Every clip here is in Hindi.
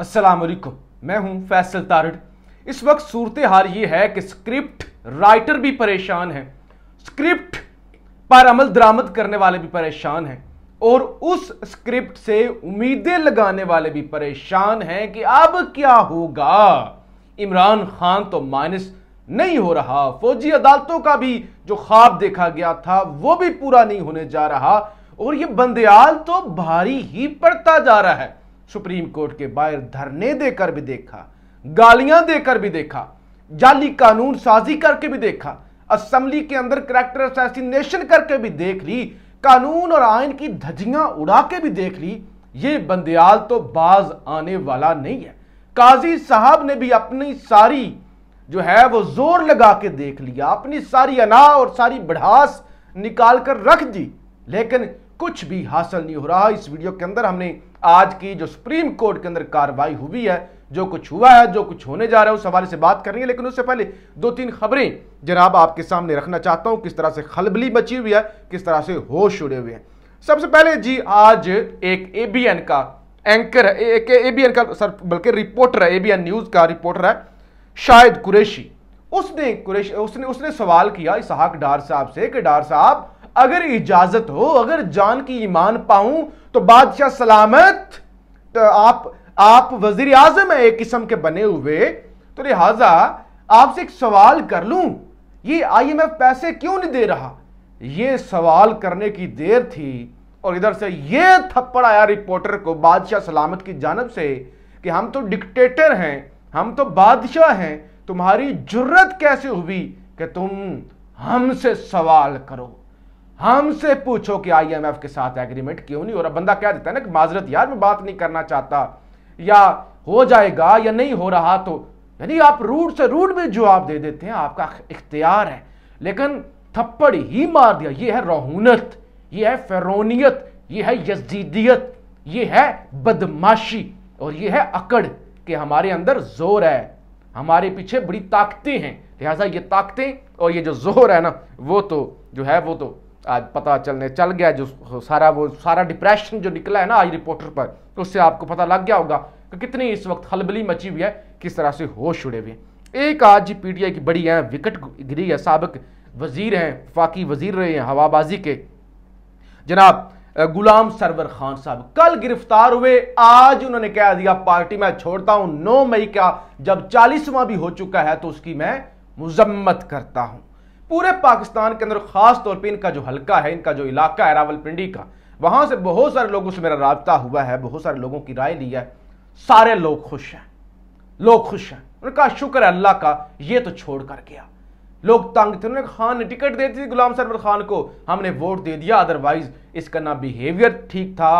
अस्सलाम वालेकुम मैं हूं फैसल तारड़ इस वक्त सूरत हाल ये है कि स्क्रिप्ट राइटर भी परेशान है स्क्रिप्ट पर अमल दरामद करने वाले भी परेशान हैं और उस स्क्रिप्ट से उम्मीदें लगाने वाले भी परेशान हैं कि अब क्या होगा इमरान खान तो माइनस नहीं हो रहा फौजी अदालतों का भी जो ख्वाब देखा गया था वो भी पूरा नहीं होने जा रहा और ये बंदयाल तो भारी ही पड़ता जा रहा है सुप्रीम कोर्ट के बाहर धरने देकर भी देखा गालियां देकर भी देखा जाली कानून साजी करके भी देखा असम्बली के अंदर करेक्टर असैसिनेशन करके भी देख ली कानून और आयन की धजियां उड़ा के भी देख ली ये बंदयाल तो बाज आने वाला नहीं है काजी साहब ने भी अपनी सारी जो है वो जोर लगा के देख लिया अपनी सारी अना और सारी बढ़ास निकाल कर रख दी लेकिन कुछ भी हासिल नहीं हो रहा इस वीडियो के अंदर हमने आज की जो सुप्रीम कोर्ट के अंदर कार्रवाई हुई है जो कुछ हुआ है जो कुछ होने जा रहा है उस हवाले से बात करेंगे लेकिन उससे पहले दो तीन खबरें जनाब आपके सामने रखना चाहता हूं किस तरह से खलबली बची हुई है किस तरह से होश उड़े हुए हैं सबसे पहले जी आज एक एबीएन का एंकर एक एबीएन का सर बल्कि रिपोर्टर है एबीएन न्यूज का रिपोर्टर है शायद कुरेशी उसने कुरेशी उसने उसने सवाल किया इसहाक डार साहब से कि डार साहब अगर इजाजत हो अगर जान की ईमान पाऊं तो बादशाह सलामत तो आप आप वजीर आजम है एक किस्म के बने हुए तो लिहाजा आपसे एक सवाल कर लूं ये आईएमएफ पैसे क्यों नहीं दे रहा ये सवाल करने की देर थी और इधर से ये थप्पड़ आया रिपोर्टर को बादशाह सलामत की जानब से कि हम तो डिक्टेटर हैं हम तो बादशाह हैं तुम्हारी जुर्रत कैसे हुई कि तुम हमसे सवाल करो हमसे पूछो कि आईएमएफ के साथ एग्रीमेंट क्यों नहीं हो रहा बंदा क्या देता है ना कि माजरत यार मैं बात नहीं करना चाहता या हो जाएगा या नहीं हो रहा तो यानी आप रूट से रूट में जवाब दे देते हैं आपका इख्तियार है लेकिन थप्पड़ ही मार दिया ये है रोहूनत ये है फेरोनियत ये है यजीदियत ये है बदमाशी और ये है अकड़ कि हमारे अंदर जोर है हमारे पीछे बड़ी ताकतें हैं लिहाजा ये ताकतें और ये जो जोर है ना वो तो जो है वो तो आज पता चलने चल गया जो सारा वो सारा डिप्रेशन जो निकला है ना आज रिपोर्टर पर तो उससे आपको पता लग गया होगा कि कितनी इस वक्त हलबली मची हुई है किस तरह से होश उड़े हुए एक आज जी पी की बड़ी है विकट गिरी है सबक वजीर हैं फाकी वजीर रहे हैं हवाबाजी के जनाब गुलाम सरवर खान साहब कल गिरफ्तार हुए आज उन्होंने कह दिया पार्टी मैं छोड़ता हूं 9 मई का जब चालीसवां भी हो चुका है तो उसकी मैं मुजम्मत करता हूं पूरे पाकिस्तान के अंदर खास तौर पे इनका जो हल्का है इनका जो इलाका है रावलपिंडी का वहां से बहुत सारे लोगों से मेरा रबता हुआ है बहुत सारे लोगों की राय ली है सारे लोग खुश हैं लोग खुश हैं उन्होंने कहा शुक्र है अल्लाह का ये तो छोड़ कर गया लोग तंग थे उन्होंने खान ने टिकट दे दी गुलाम सरवर खान को हमने वोट दे दिया अदरवाइज इसका ना बिहेवियर ठीक था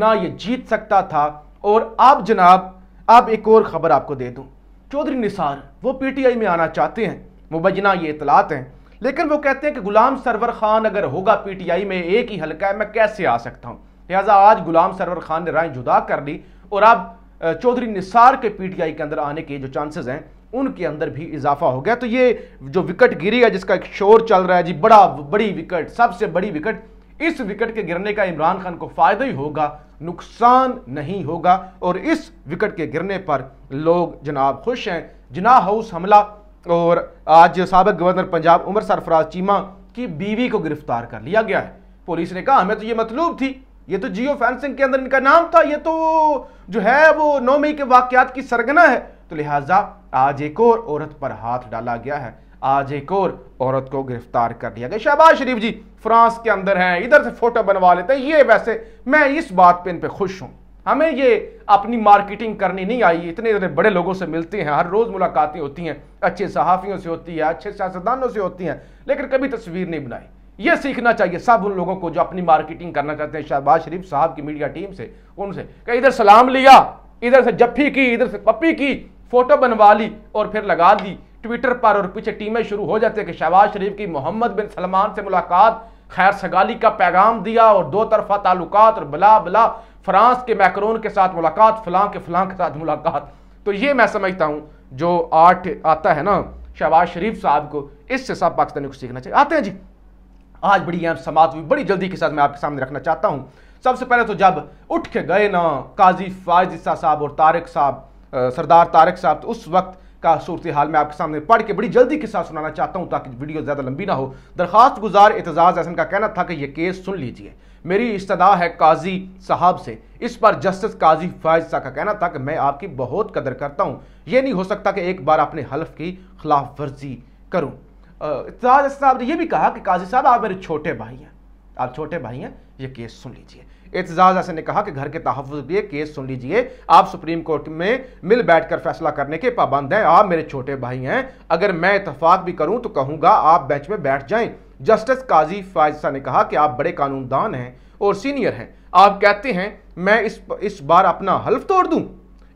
ना ये जीत सकता था और आप जनाब आप एक और खबर आपको दे दूं चौधरी निसार वो पीटीआई में आना चाहते हैं मुबजना ये इतलात हैं लेकिन वो कहते हैं कि गुलाम सरवर खान अगर होगा पीटीआई में एक ही हलका है मैं कैसे आ सकता हूं लिहाजा आज गुलाम सरवर खान ने राय जुदा कर ली और अब चौधरी निसार के पीटीआई के अंदर आने के जो चांसेस हैं उनके अंदर भी इजाफा हो गया तो ये जो विकेट गिरी है जिसका एक शोर चल रहा है जी बड़ा बड़ी विकेट सबसे बड़ी विकेट इस विकेट के गिरने का इमरान खान को फायदा ही होगा नुकसान नहीं होगा और इस विकेट के गिरने पर लोग जनाब खुश हैं जिना हाउस हमला और आज सबक गवर्नर पंजाब उमर सरफराज चीमा की बीवी को गिरफ्तार कर लिया गया है पुलिस ने कहा हमें तो ये मतलूब थी ये तो जियो फेंसिंग के अंदर इनका नाम था ये तो जो है वो नौ मई के वाकत की सरगना है तो लिहाजा आज एक और औरत पर हाथ डाला गया है आज एक और औरत को गिरफ्तार कर लिया गया शहबाज शरीफ जी फ्रांस के अंदर हैं इधर से फोटो बनवा लेते हैं ये वैसे मैं इस बात पे इन पे खुश हूँ हमें ये अपनी मार्केटिंग करनी नहीं आई इतने इतने बड़े लोगों से मिलते हैं हर रोज़ मुलाकातें होती हैं अच्छे सहाफ़ियों से होती है अच्छे सियासतदानों से होती हैं लेकिन कभी तस्वीर नहीं बनाई ये सीखना चाहिए सब उन लोगों को जो अपनी मार्केटिंग करना चाहते हैं शहबाज शरीफ साहब की मीडिया टीम से उनसे कहीं इधर सलाम लिया इधर से जफ्फी की इधर से पप्पी की फ़ोटो बनवा ली और फिर लगा दी ट्विटर पर और पीछे टीमें शुरू हो जाती है कि शहबाज शरीफ की मोहम्मद बिन सलमान से मुलाकात खैर सगाली का पैगाम दिया और दो तरफा ताल्लुक और बला बला फ्रांस के मैक्रोन के साथ मुलाकात फलां के फलां के साथ मुलाकात तो ये मैं समझता हूँ जो आर्ट आता है ना शहबाज शरीफ साहब को इससे सब पाकिस्तानी को सीखना चाहिए आते हैं जी आज बड़ी अहम समाज हुई बड़ी जल्दी के साथ मैं आपके सामने रखना चाहता हूँ सबसे पहले तो जब उठ के गए ना काजी फायजिस्सा साहब और तारक साहब सरदार तारक साहब तो उस वक्त का सूरत हाल मैं आपके सामने पढ़ के बड़ी जल्दी के साथ सुनाना चाहता हूँ ताकि वीडियो ज़्यादा लंबी ना हो दरख्वास्त गुजार एतजाज़ अहसन का कहना था कि यह केस सुन लीजिए मेरी इस्तः है काजी साहब से इस पर जस्टिस काजी फायज साह का कहना था कि मैं आपकी बहुत कदर करता हूँ ये नहीं हो सकता कि एक बार अपने हल्फ की खिलाफ वर्जी करूँ इतजाज़ साहब ने यह भी कहा कि काजी साहब आप मेरे छोटे भाई हैं आप छोटे भाई हैं ये केस सुन लीजिए एतजाज हसन ने कहा कि घर के तहफ़ के लिए केस सुन लीजिए आप सुप्रीम कोर्ट में मिल बैठ कर फैसला करने के पाबंद हैं आप मेरे छोटे भाई हैं अगर मैं इतफाक भी करूँ तो कहूँगा आप बेंच में बैठ जाएँ जस्टिस काजी फायसा ने कहा कि आप बड़े कानूनदान हैं और सीनियर हैं आप कहते हैं मैं इस इस बार अपना हल्फ तोड़ दूं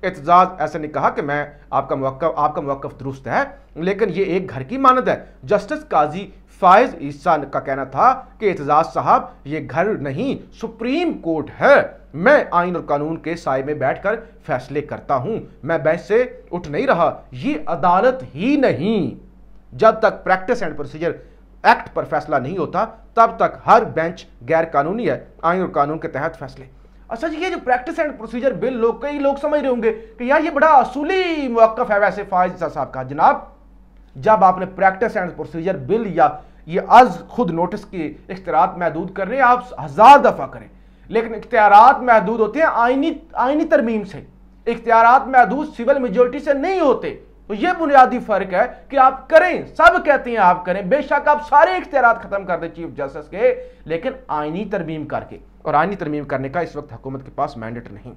एतजाज ऐसे ने कहा कि मैं आपका मौक़ आपका मौक़ दुरुस्त है लेकिन ये एक घर की मानद है जस्टिस काजी फायज ईसान का कहना था कि एतजाज साहब ये घर नहीं सुप्रीम कोर्ट है मैं आइन और कानून के साय में बैठकर फैसले करता हूं मैं बेंच से उठ नहीं रहा ये अदालत ही नहीं जब तक प्रैक्टिस एंड प्रोसीजर एक्ट पर फैसला नहीं होता तब तक हर बेंच गैर कानूनी है आइन और कानून के तहत फैसले अच्छा जी ये जो प्रैक्टिस एंड प्रोसीजर बिल लोग कई लोग समझ रहे होंगे कि यार ये बड़ा असूली मौकफ है वैसे फायज साहब का जनाब जब आपने प्रैक्टिस एंड प्रोसीजर बिल या ये अज खुद नोटिस के इख्तियार महदूद कर रहे हैं आप हज़ार दफ़ा करें लेकिन इख्तियार महदूद होते हैं आइनी आइनी तरमीम से इख्तियार महदूद सिविल मेजोरिटी से नहीं होते तो ये बुनियादी फ़र्क है कि आप करें सब कहते हैं आप करें बेशक आप सारे इख्तियार ख़त्म कर दें चीफ जस्टिस के लेकिन आइनी तरमीम करके और आइनी तरमीम करने का इस वक्त हुकूमत के पास मैंडेट नहीं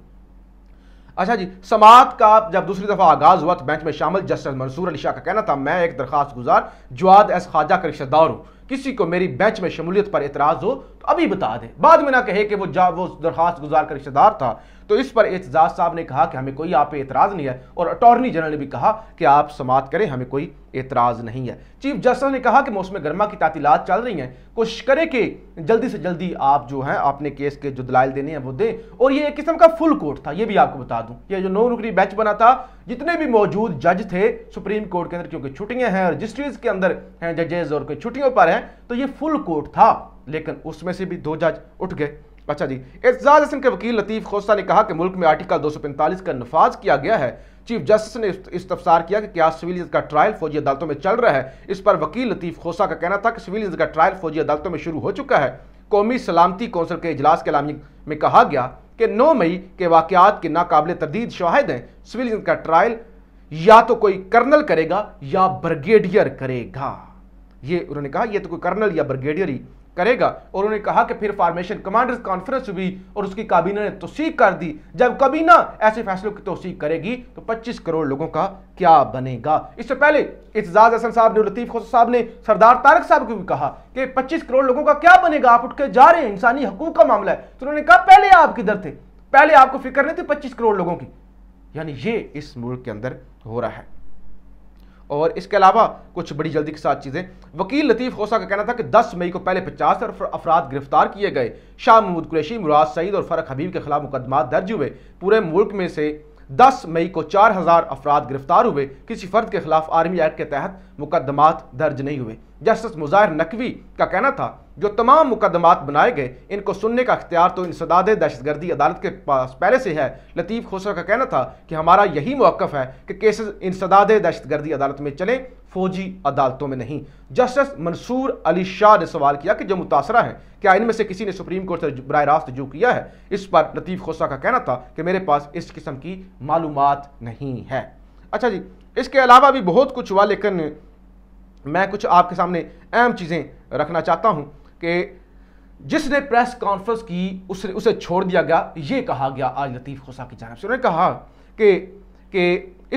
अच्छा जी समात का जब दूसरी दफ़ा आगाज़ हुआ तो बेंच में शामिल जस्टिस मंसूर अली शाह का कहना था मैं एक दरखास्त गुजार जवाद एस खाजा का रिश्तेदार हूँ किसी को मेरी बैच में शमूलियत पर एतराज हो तो अभी बता दे बाद में ना कहे कि वो जा वो दरख्वास्त गुजार कर रिश्तेदार था तो इस पर एतजाज साहब ने कहा कि हमें कोई आप पे एतराज़ नहीं है और अटॉर्नी जनरल ने भी कहा कि आप समात करें हमें कोई एतराज़ नहीं है चीफ जस्टिस ने कहा कि मौसम गर्मा की तातीलत चल रही हैं कोशिश करें कि जल्दी से जल्दी आप जो हैं अपने केस के जो दलाल देने हैं वो दें और ये एक किस्म का फुल कोर्ट था ये भी आपको बता दूँ ये जो नौ रुकनी बैच बना था जितने भी मौजूद जज थे सुप्रीम कोर्ट के अंदर क्योंकि छुट्टियां हैं रजिस्ट्रीज के अंदर हैं जजेज और कोई छुट्टियों पर हैं तो ये फुल कोर्ट था लेकिन उसमें से भी दो जज उठ गए अच्छा जी एजाज हसन के वकील लतीफ़ खोसा ने कहा कि मुल्क में आर्टिकल 245 का नफाज किया गया है चीफ जस्टिस ने इस्तफसार किया कि क्या सिविलियंस का ट्रायल फौजी अदालतों में चल रहा है इस पर वकील लतीफ़ खोसा का कहना था कि सिविलियंस का ट्रायल फौजी अदालतों में शुरू हो चुका है कौमी सलामती कौंसिल के इजलास के अलामी में कहा गया कि 9 मई के वाकयात के नाकबिल तरदीद शाहिद हैं सिविलियन का ट्रायल या तो कोई कर्नल करेगा या ब्रिगेडियर करेगा ये उन्होंने कहा यह तो कोई कर्नल या ब्रिगेडियर ही करेगा और उन्होंने कहा कि फिर फार्मेशन कमांडर्स कॉन्फ्रेंस हुई और उसकी काबीना ने तोसीक कर दी जब काबीना ऐसे फैसलों की तोसीक करेगी तो 25 करोड़ लोगों का क्या बनेगा इससे पहले इतजाज हसन साहब ने लतीफ़ खुद साहब ने सरदार तारक साहब को भी कहा कि 25 करोड़ लोगों का क्या बनेगा आप उठ के जा रहे हैं इंसानी हकूक का मामला है तो उन्होंने कहा पहले आप किधर थे पहले आपको फिक्र नहीं थी पच्चीस करोड़ लोगों की यानी ये इस मुल्क के अंदर हो रहा है और इसके अलावा कुछ बड़ी जल्दी के साथ चीज़ें वकील लतीफ़ खोसा का कहना था कि 10 मई को पहले पचास अफराद गिरफ्तार किए गए शाह महमूद कुरैशी मुराद सईद और फरक हबीब के खिलाफ मुकदमा दर्ज हुए पूरे मुल्क में से 10 मई को 4000 अफराद गिरफ्तार हुए किसी फर्द के खिलाफ आर्मी एक्ट के तहत मुकदमात दर्ज नहीं हुए जस्टिस मुजाहिर नकवी का कहना था जो तमाम मुकदमात बनाए गए इनको सुनने का अख्तियार तो इंसदाद दहशतगर्दी अदालत के पास पहले से है लतीफ़ खोसा का कहना था कि हमारा यही मौक़ है कि केसेस इंसदाद दहशतगर्दी अदालत में चलें फौजी अदालतों में नहीं जस्टिस मंसूर अली शाह ने सवाल किया कि जो मुतासरा है क्या इनमें से किसी ने सुप्रीम कोर्ट से बर रास्त जो किया है इस पर लतीफ़ खोसा का कहना था कि मेरे पास इस किस्म की मालूम नहीं है अच्छा जी इसके अलावा भी बहुत कुछ हुआ लेकिन मैं कुछ आपके सामने अहम चीज़ें रखना चाहता हूँ कि जिसने प्रेस कॉन्फ्रेंस की उसने उसे छोड़ दिया गया ये कहा गया आज लतीफ़ खोसा की जानब से उन्होंने कहा कि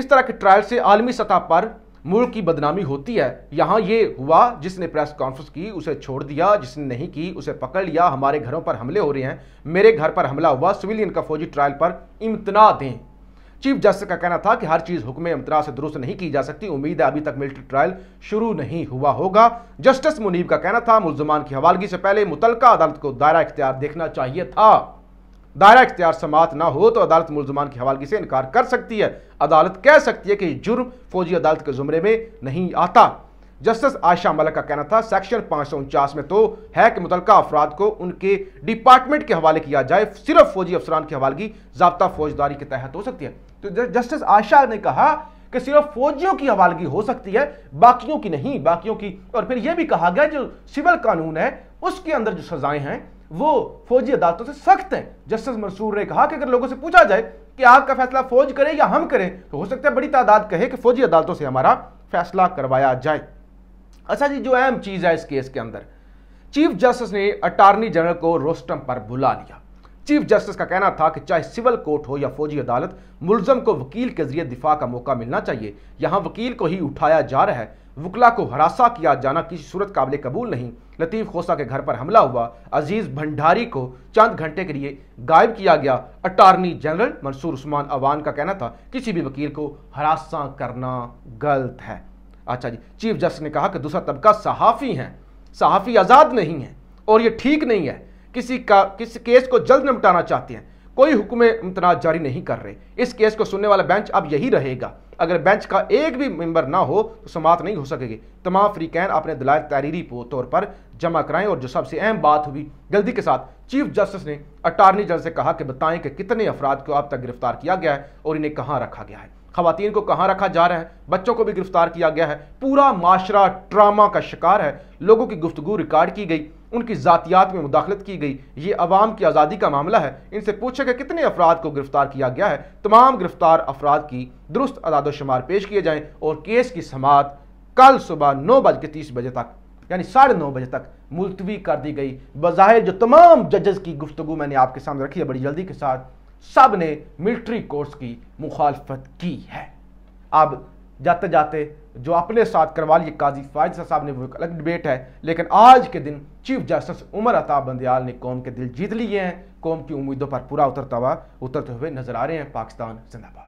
इस तरह के ट्रायल से आलमी सतह पर मुल्क की बदनामी होती है यहाँ ये हुआ जिसने प्रेस कॉन्फ्रेंस की उसे छोड़ दिया जिसने नहीं की उसे पकड़ लिया हमारे घरों पर हमले हो रहे हैं मेरे घर पर हमला हुआ सिविलियन का फौजी ट्रायल पर इम्तना दें चीफ जस्टिस का कहना था कि हर चीज़ हुक्म इम्तना से दुरुस्त नहीं की जा सकती उम्मीद है अभी तक मिलिट्री ट्रायल शुरू नहीं हुआ होगा जस्टिस मुनीब का कहना था मुलजमान की हवालगी से पहले मुतलका अदालत को दायरा इख्तियार देखना चाहिए था दायरा इख्तियार समात ना हो तो अदालत मुलजमान के हवाले से इनकार कर सकती है अदालत कह सकती है कि जुर्म फौजी अदालत के जुमरे में नहीं आता जस्टिस आयशा मलक का कहना था सेक्शन पाँच में तो है कि मुतल अफराद को उनके डिपार्टमेंट के हवाले किया जाए सिर्फ फौजी अफसरान के हवालगी जबता फौजदारी के तहत हो सकती है तो जस्टिस आयशा ने कहा कि सिर्फ फौजियों की हवालगी हो सकती है बाकियों की नहीं बाकियों की और फिर यह भी कहा गया जो सिविल कानून है उसके अंदर जो सजाएं हैं वो फौजी अदालतों से सख्त हैं जस्टिस मंसूर ने कहा कि अगर लोगों से पूछा जाए कि आपका फैसला फौज करे या हम करें तो हो सकता है बड़ी तादाद कहे कि फौजी अदालतों से हमारा फैसला करवाया जाए अच्छा जी जो अहम चीज़ है इस केस के अंदर चीफ जस्टिस ने अटॉर्नी जनरल को रोस्टम पर बुला लिया चीफ जस्टिस का कहना था कि चाहे सिविल कोर्ट हो या फौजी अदालत मुलजम को वकील के जरिए दिफा का मौका मिलना चाहिए यहाँ वकील को ही उठाया जा रहा है वकला को हरासा किया जाना किसी सूरत काबिल कबूल नहीं लतीफ़ खोसा के घर पर हमला हुआ अजीज़ भंडारी को चंद घंटे के लिए गायब किया गया अटारनी जनरल मंसूर उस्मान अवान का कहना था किसी भी वकील को हरासा करना गलत है अच्छा जी चीफ जस्टिस ने कहा कि दूसरा तबका सहाफ़ी हैं सहाफ़ी आज़ाद नहीं है और ये ठीक नहीं है किसी का किस केस को जल्द निपटाना चाहते हैं कोई हुक्म इम्तना जारी नहीं कर रहे इस केस को सुनने वाला बेंच अब यही रहेगा अगर बेंच का एक भी मेंबर ना हो तो समाप्त नहीं हो सकेगी तमाम फ्रीकैन अपने दलाल तहरीरी तौर पर जमा कराएं और जो सबसे अहम बात हुई जल्दी के साथ चीफ जस्टिस ने अटारनी जनरल से कहा कि बताएं कि कितने अफराद को अब तक गिरफ्तार किया गया है और इन्हें कहाँ रखा गया है खातन को कहाँ रखा जा रहा है बच्चों को भी गिरफ्तार किया गया है पूरा माशरा ट्रामा का शिकार है लोगों की गुफ्तु रिकॉर्ड की गई उनकी ज़ातियात में मुदाखलत की गई ये अवाम की आज़ादी का मामला है इनसे पूछा गया कितने अफराद को गिरफ्तार किया गया है तमाम गिरफ्तार अफराद की दुरुस्त अदादोशुमार पेश किए जाएँ और केस की समात कल सुबह नौ बज के तीस बजे तक यानी साढ़े नौ बजे तक मुलतवी कर दी गई बज़ाहिर जो तमाम जजेस की गुफ्तु मैंने आपके सामने रखी है बड़ी जल्दी के साथ सब ने मिल्ट्री कोर्स की मुखालफत की है अब जाते जाते जो अपने साथ करवा लिए काजी फायद साहब ने वो एक अलग डिबेट है लेकिन आज के दिन चीफ जस्टिस उमर अताब बंदयाल ने कौम के दिल जीत लिए हैं कौम की उम्मीदों पर पूरा उतरता हुआ उतरते हुए नजर आ रहे हैं पाकिस्तान जिंदाबाद